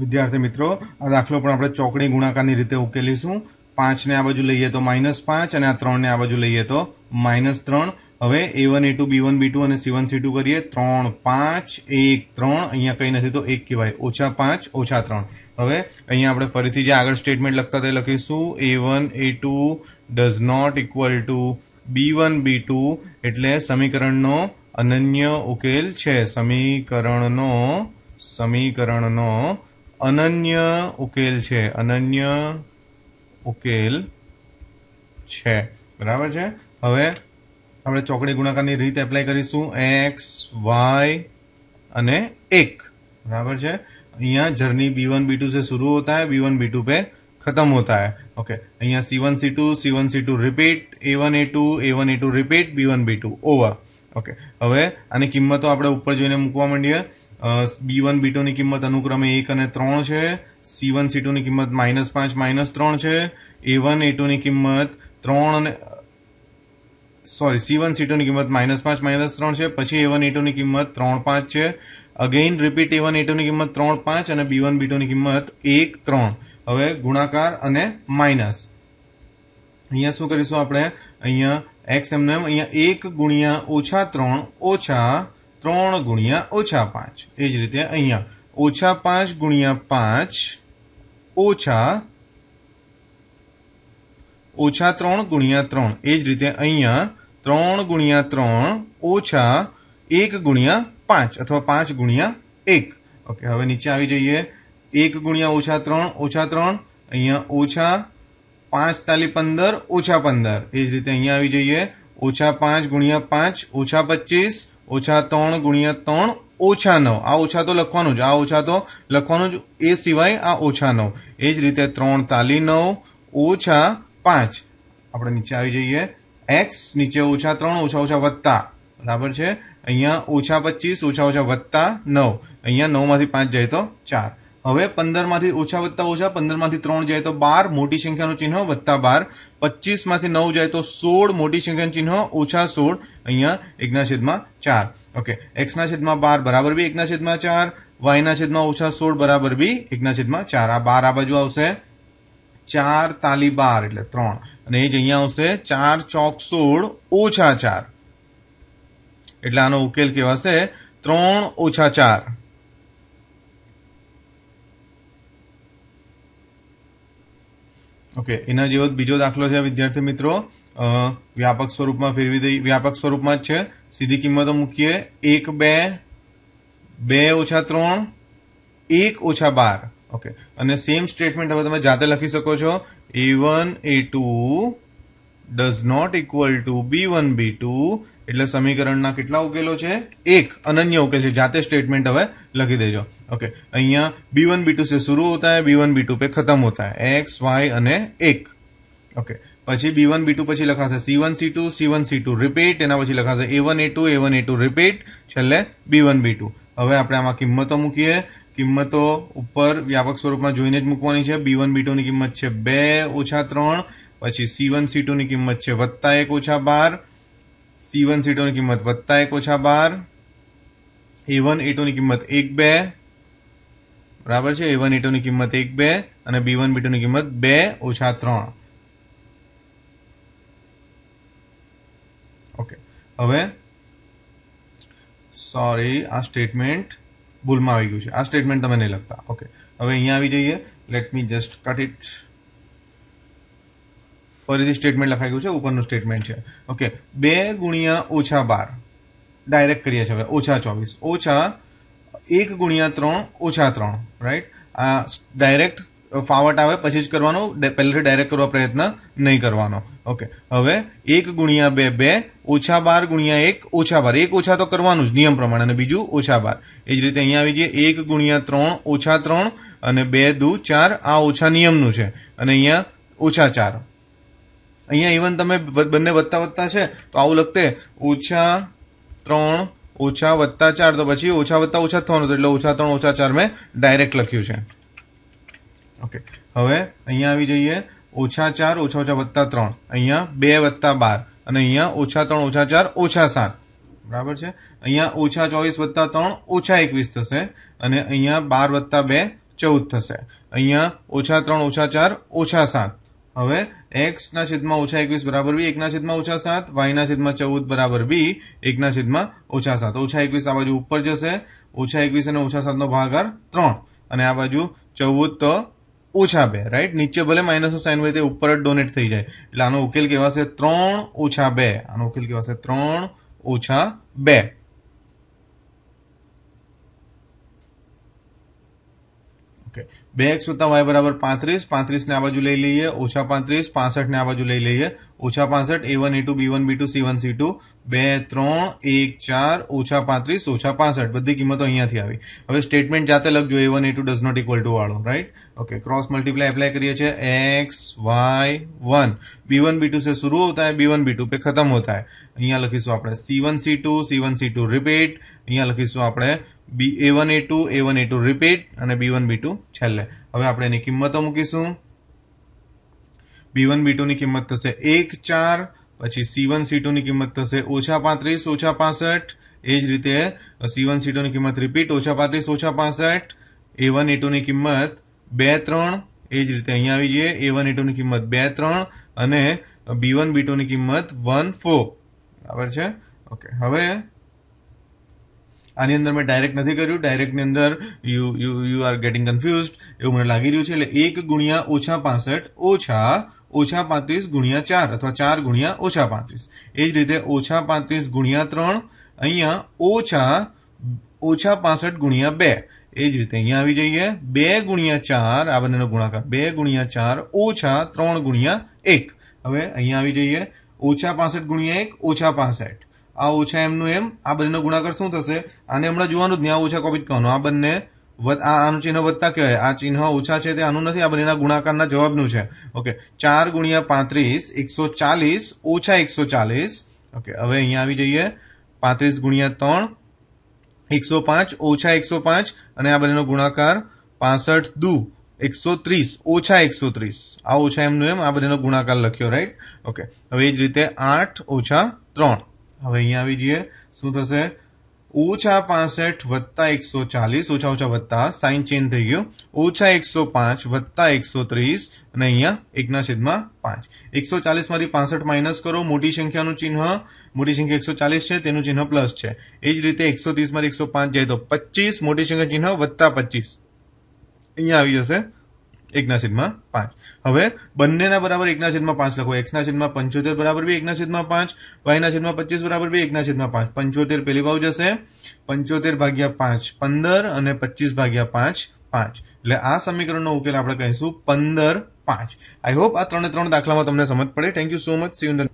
વિદ્યાર્થી મિત્રો આ દાખલો પણ આપણે ચોકડી ગુણાકારની રીતે ઉકેલીશું પાંચને આ બાજુ લઈએ તો માઇનસ પાંચ અને આ ત્રણને આ બાજુ લઈએ તો માઇનસ ત્રણ હવે A one A two B one B two અને સી વન સી ટુ કરીએ ત્રણ પાંચ એક ત્રણ અહીંયા કંઈ નથી તો એક કહેવાય ઓછા પાંચ ઓછા ત્રણ હવે અહીંયા આપણે ફરીથી જે આગળ સ્ટેટમેન્ટ લખતા તે લખીશું A one A two does not equal to B one B two એટલે સમીકરણનો અનન્ય ઉકેલ છે સમીકરણનો સમીકરણનો અનન્ય ઉકેલ છે અનન્ય ઉકેલ છે બરાબર છે હવે આપણે ચોકડી ગુણાકારની રીત એપ્લાય કરીશું એક્સ વાય અને એક બરાબર છે અહીંયા journey B one B two શરૂ હોતા है બી વન બી ટુ પે ખતમ હોતા है ઓકે અહીંયા C one C two C one C two repeat A one A two A one A two repeat B one B two over okay હવે આની કિંમતો આપણે ઉપર જોઈને મૂકવા માંડીએ બી વન બી ટુની કિંમત અનુક્રમે એક અને ત્રણ છે સી વન સી ટુની કિંમત માઇનસ પાંચ માઇનસ ત્રણ છે એ વન એ ટુની કિંમત ત્રણ અને સોરી સી વન સી ટુની કિંમત માઇનસ પાંચ માઇનસ ત્રણ છે પછી એ વન એ ટુની કિંમત ત્રણ પાંચ છે again repeat A one A ટુની કિંમત ત્રણ પાંચ અને બી વન બી ટુની કિંમત એક ત્રણ હવે ગુણાકાર અને માઇનસ અહીંયા શું કરીશું આપણે અહીંયા એક્સ એમને અહીંયા એક ગુણ્યા ઓછા ત્રણ ઓછા त्रोण गुणिया ओछा पांच एज रीते गुणिया पांच गुणिया त्र एज रीते एक गुणिया पांच अथवा पांच गुणिया एक हम नीचे आ एक गुणिया ओछा त्र ओछा त्र अ पांच ताली पंदर ओछा पंदर एज रीते अँ जाइए ओछा पांच गुणिया पांच ओछा पच्चीस ઓછા ત્રણ ગુણ્યા ત્રણ ઓછા નવ આ ઓછા તો લખવાનું જ આ ઓછા તો લખવાનું જ એ સિવાય આ ઓછા નવ એ જ રીતે ત્રણ તાલી નવ ઓછા પાંચ આપણે નીચે આવી જઈએ એક્સ નીચે ઓછા ત્રણ ઓછા ઓછા વત્તા બરાબર છે અહીંયા ઓછા પચીસ ઓછા ઓછા વત્તા નવ અહીંયા નવમાંથી પાંચ જાય તો ચાર હવે પંદરમાંથી ઓછા વધતા ઓછા પંદરમાંથી ત્રણ જાય તો બાર મોટી સંખ્યાનું ચિહ્ન વધતા બાર પચીસમાંથી નવ જાય તો સોળ મોટી સંખ્યાનું ચિહ્ન ઓછા સોળ અહીંયા એકના છેદમાં ચાર ઓકે એક્સના છેદમાં બાર બરાબર બી એકના છેદમાં ચાર વાયના છેદમાં ઓછા સોળ બરાબર બી એકના છેદમાં ચાર આ બાર આ બાજુ આવશે ચાર તાલી બાર એટલે ત્રણ અને એ જ અહીંયા આવશે ચાર ચોક સોળ ઓછા ચાર એટલે આનો ઉકેલ કહેવાશે ત્રણ ઓછા ચાર ઓકે એના જેવો બીજો દાખલો છે વિદ્યાર્થી મિત્રો વ્યાપક સ્વરૂપમાં ફેરવી દઈ વ્યાપક સ્વરૂપમાં જ છે સીધી કિંમતો મૂકીએ એક બે બે ઓછા ત્રણ એક ઓછા બાર ઓકે અને સેમ સ્ટેટમેન્ટ હવે તમે જાતે લખી શકો છો A one A two does not equal to B one B two એટલે સમીકરણના કેટલા ઉકેલો છે એક અનન્ય ઉકેલ છે જાતે સ્ટેટમેન્ટ હવે લખી દેજો ઓકે અહીંયા બી વન બી ટુ સે શરૂ હોતા બી વન બી ટુ પે ખતમ હોતા એક્સ વાય અને એક ઓકે પછી બી વન બી ટુ પછી લખાશે C one C two C one C two repeat એના પછી લખાશે A one A two A one A two repeat છેલ્લે બી વન બી ટુ હવે આપણે આમાં કિંમતો મૂકીએ કિંમતો ઉપર વ્યાપક સ્વરૂપમાં જોઈને જ મૂકવાની છે બી વન બી ટુની કિંમત છે બે ઓછા ત્રણ પછી સી વન સી ટુની કિંમત છે વત્તા એક ઓછા બાર સી વન સી ટુની કિંમત વત્તા એક ઓછા બાર એ વન એ ટુની કિંમત એક બે બરાબર છે એ વન એ ટુની કિંમત એક બે અને બી વન બી ટુની કિંમત બે ઓછા ત્રણ ઓકે હવે સોરી આ સ્ટેટમેન્ટ ભૂલમાં આવી ગયું છે આ સ્ટેટમેન્ટ તમે નહીં લખતા ઓકે હવે અહીંયા આવી જઈએ let me just cut it ફરીથી સ્ટેટમેન્ટ લખાયું છે ઉપરનું સ્ટેટમેન્ટ છે ઓકે બે ગુણ્યા ઓછા બાર ડાયરેક્ટ કરીએ છીએ હવે ઓછા ચોવીસ ઓછા એક ગુણ્યા ત્રણ ઓછા ત્રણ રાઈટ આ ડાયરેક્ટ ફાવટ આવે પછી જ કરવાનો પહેલેથી ડાયરેક્ટ કરવા પ્રયત્ન નહીં કરવાનો ઓકે હવે એક ગુણ્યા બે બે ઓછા બાર ગુણ્યા એક ઓછા બાર એક ઓછા તો કરવાનું જ નિયમ પ્રમાણે અને બીજું ઓછા બાર એ જ રીતે અહીંયા આવી જઈએ એક ગુણ્યા ત્રણ ઓછા ત્રણ અને બે દુ ચાર આ ઓછા નિયમનું છે અને અહીંયા ઓછા ચાર અહીંયા ઇવન તમે બંને વધતા વધતા છે તો આવું લખતે ઓછા ત્રણ ઓછા વત્તા ચાર તો પછી ઓછા વત્તા ઓછા થવાનું હતું એટલે ઓછા ત્રણ ઓછા ચાર મેં ડાયરેક્ટ લખ્યું છે ઓકે હવે અહીંયા આવી જઈએ ઓછા ચાર ઓછા ઓછા વત્તા ત્રણ અહીંયા બે વત્તા બાર અને અહીંયા ઓછા ત્રણ ઓછા ચાર ઓછા સાત બરાબર છે અહીંયા ઓછા ચોવીસ વત્તા ત્રણ ઓછા એકવીસ થશે અને અહીંયા બાર વત્તા બે ચૌદ થશે અહીંયા ઓછા ત્રણ ઓછા ચાર ઓછા સાત હવે એક્સના છેદમાં ઓછા એકવીસ બરાબર બી એકના છેદમાં ઓછા સાત વાયના છેદમાં ચૌદ બરાબર બી એકના છેદમાં ઓછા સાત ઓછા એકવીસ આ બાજુ ઉપર જશે ઓછા એકવીસ અને ઓછા સાતનો ભાગાકાર ત્રણ અને આ બાજુ ચૌદ તો ઓછા બે રાઈટ નીચે ભલે માઇનસનું સાઇન હોય તે ઉપર જ ડોનેટ થઈ જાય એટલે આનો ઉકેલ કહેવાશે ત્રણ ઓછા બે આનો ઉકેલ કહેવાશે ત્રણ ઓછા બે ઓકે b xota y = 35 35 ને આ બાજુ લઈ લઈએ -35 65 ને આ બાજુ લઈ લઈએ -65 a1 a2 b1 b2 c1 c2 2 3 1 4 -35 -65 બધી કિંમતો અહીંયાથી આવી હવે સ્ટેટમેન્ટ જાતે લખજો a1 a2 does not equal to વાળો right okay cross multiply apply કરીએ છે x y 1 b1 b2 થી શરૂ ہوتا છે b1 b2 પર ખતમ ہوتا છે અહીંયા લખીશું આપણે c1 c2 c1 c2 repeat અહીંયા લખીશું આપણે b a1 a2 a1 a2 repeat અને b1 b2 છેલ્લે એટલે હવે આપણે એની કિંમતો મૂકીશું બી વન બી ટુની કિંમત થશે એક ચાર પછી સી વન સી ટુની કિંમત થશે ઓછા પાંત્રીસ ઓછા પાસઠ એ જ રીતે સી વન સી ટુની કિંમત રિપીટ ઓછા પાંત્રીસ ઓછા પાસઠ એ વન એ ની કિંમત બે ત્રણ એ જ રીતે અહીંયા આવી જઈએ એ વન એ ટુની કિંમત બે ત્રણ અને બી વન બી ટુની કિંમત વન ફોર બરાબર છે ઓકે હવે આની અંદર મેં ડાયરેક્ટ નથી કર્યું ડાયરેક્ટની અંદર you you you are getting confused એવું મને લાગી રહ્યું છે એટલે એક ગુણ્યા ઓછા પાસઠ ઓછા ઓછા પાંત્રીસ ગુણ્યા ચાર અથવા ચાર ગુણ્યા ઓછા પાંત્રીસ એ જ રીતે ઓછા પાંત્રીસ ગુણ્યા ત્રણ અહીંયા ઓછા ઓછા પાસઠ ગુણ્યા બે એ જ રીતે અહીંયા આવી જઈએ બે ગુણ્યા ચાર આ બંનેનો ગુણાકાર બે ગુણ્યા ચાર ઓછા ત્રણ ગુણ્યા એક હવે અહીંયા આવી જઈએ ઓછા પાસઠ ગુણ્યા એક ઓછા પાસઠ આ ઓછા એમનું એમ આ બંનેનો ગુણાકાર શું થશે આને હમણાં જોવાનું જ ત્યાં ઓછા કોપી કરવાનો આ બંને આનું ચિહ્ન વધતા કહેવાય આ ચિહ્ન ઓછા છે તે આનું નથી આ બંનેના ગુણાકારના જવાબનું છે ઓકે ચાર ગુણ્યા પાંત્રીસ એકસો ચાલીસ ઓછા એકસો ચાલીસ ઓકે હવે અહીંયા આવી જઈએ પાંત્રીસ ગુણ્યા ત્રણ એકસો પાંચ ઓછા એકસો પાંચ અને આ બંનેનો ગુણાકાર પાસઠ દુ એકસો ત્રીસ ઓછા એકસો ત્રીસ આ ઓછા એમનું એમ આ બંનેનો ગુણાકાર લખ્યો રાઈટ ઓકે હવે એ જ રીતે આઠ ઓછા ત્રણ હવે અહીંયા આવી જઈએ શું થશે ઓછા પાસઠ વત્તા એકસો ચાલીસ ઓછા ઓછા વત્તા સાઇન ચેન્જ થઈ ગયું ઓછા એકસો પાંચ વત્તા એકસો ત્રીસ અને અહીંયા એકના છેદમાં પાંચ એકસો ચાલીસમાંથી પાસઠ માઇનસ કરો મોટી સંખ્યાનું ચિહ્ન મોટી સંખ્યા એકસો ચાલીસ છે તેનું ચિહ્ન પ્લસ છે એ જ રીતે એકસો ત્રીસમાંથી એકસો પાંચ જાય તો પચીસ મોટી સંખ્યા ચિહ્ન વત્તા પચીસ અહીંયા આવી જશે એકના છેદમાં પાંચ હવે બંનેના બરાબર એકના છેદમાં પાંચ લખો એક્સના છેદમાં પંચોતેર બરાબર બી એકના છેદમાં પાંચ વાયના છેદમાં પચીસ બરાબર બી એકના છેદમાં પાંચ પંચોતેર પહેલી બાજુ જશે પંચોતેર ભાગ્યા પાંચ પંદર અને પચીસ ભાગ્યા પાંચ પાંચ એટલે આ સમીકરણનો ઉકેલ આપણે કહીશું પંદર પાંચ આઈ હોપ આ ત્રણે ત્રણ દાખલામાં તમને સમજ પડે thank you so much see you